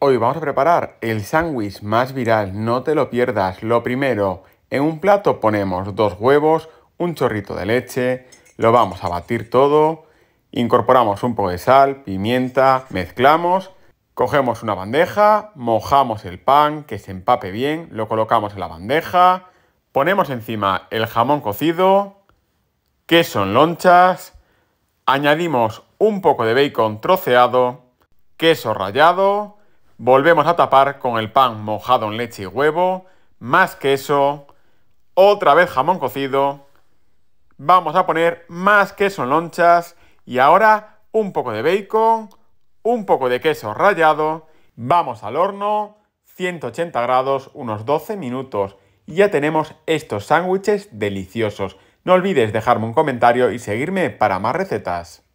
Hoy vamos a preparar el sándwich más viral, no te lo pierdas. Lo primero, en un plato ponemos dos huevos, un chorrito de leche, lo vamos a batir todo, incorporamos un poco de sal, pimienta, mezclamos, cogemos una bandeja, mojamos el pan que se empape bien, lo colocamos en la bandeja, ponemos encima el jamón cocido, queso en lonchas, añadimos un poco de bacon troceado, queso rallado, Volvemos a tapar con el pan mojado en leche y huevo, más queso, otra vez jamón cocido. Vamos a poner más queso en lonchas y ahora un poco de bacon, un poco de queso rallado. Vamos al horno, 180 grados, unos 12 minutos. Y ya tenemos estos sándwiches deliciosos. No olvides dejarme un comentario y seguirme para más recetas.